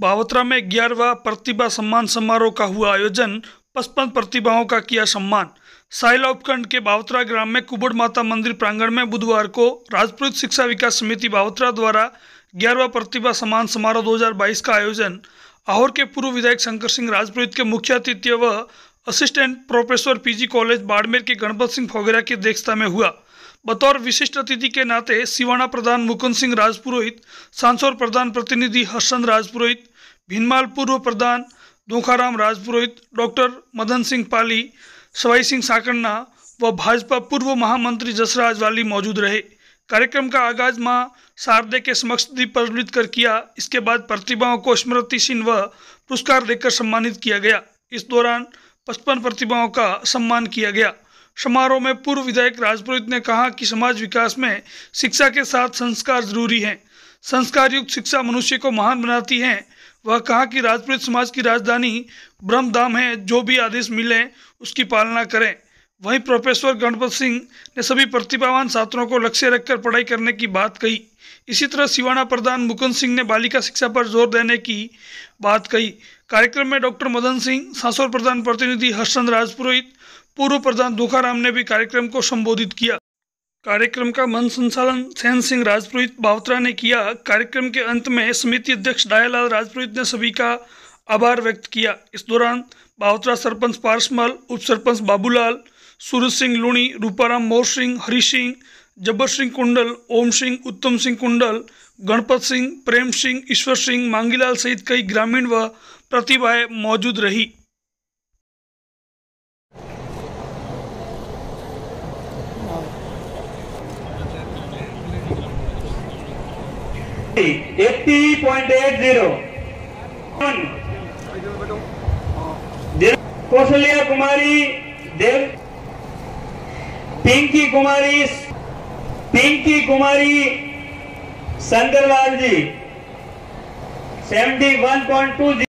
बावतरा में ग्यारहवा प्रतिभा सम्मान समारोह का हुआ आयोजन पचपन प्रतिभाओं का किया सम्मान साहिला उपखंड के बावतरा ग्राम में कुबड़ माता मंदिर प्रांगण में बुधवार को राजपूत शिक्षा विकास समिति बावतरा द्वारा ग्यारहवा प्रतिभा सम्मान समारोह 2022 का आयोजन आहोर के पूर्व विधायक शंकर सिंह राजपुरोहित के मुख्य अतिथि व assistant professor PG college Barmer के गणपत सिंह फोगेरा की अध्यक्षता में हुआ बतौर विशिष्ट अतिथि के नाते सिवाना प्रधान मुकुंद सिंह राजपुरोहित सांसौर प्रधान प्रतिनिधि हर्षन राजपुरोहित भीनमाल पूर्व प्रधान दोखाराम राजपुरोहित डॉक्टर मदन सिंह पाली सवाई सिंह साकन्ना व भाजपा पूर्व महामंत्री जसराज वाली मौजूद रहे कार्यक्रम का आगाज माँ शारदे के समक्ष दीप प्रज्वलित कर किया इसके बाद प्रतिभाओं को स्मृति चिन्ह व पुरस्कार देकर सम्मानित किया गया इस दौरान पचपन प्रतिभाओं का सम्मान किया गया समारोह में पूर्व विधायक राजपुरोहित ने कहा कि समाज विकास में शिक्षा के साथ संस्कार जरूरी हैं संस्कार युक्त शिक्षा मनुष्य को महान बनाती है वह कहा कि राजपुरोहित समाज की राजधानी ब्रह्मधाम है जो भी आदेश मिले उसकी पालना करें वहीं प्रोफेसर गणपत सिंह ने सभी प्रतिभावान छात्रों को लक्ष्य रखकर पढ़ाई करने की बात कही इसी तरह शिवाना प्रधान मुकुंद सिंह ने बालिका शिक्षा पर जोर देने की बात कही कार्यक्रम में डॉक्टर मदन सिंह सांसद प्रधान प्रतिनिधि हर्षचंद राजपुरोहित पूर्व प्रधान दुखाराम ने भी कार्यक्रम को संबोधित किया कार्यक्रम का मन संचालन सहन सिंह राजपुरोहित बावत्रा ने किया कार्यक्रम के अंत में समिति अध्यक्ष डायालाल राजपुरोहित ने सभी का आभार व्यक्त किया इस दौरान बावत्रा सरपंच पारसमल उप सरपंच बाबूलाल सूरज सिंह लुणी रूपाराम मोर सिंह हरी सिंह जब्बर सिंह कुंडल ओम सिंह उत्तम सिंह कुंडल गणपत सिंह प्रेम सिंह ईश्वर सिंह मांगीलाल सहित कई ग्रामीण व प्रतिभाएं मौजूद रही eight zero Kaushalya Kumari Dev Pinki Kumari Pinki Kumari Shankarlal ji seventy one point to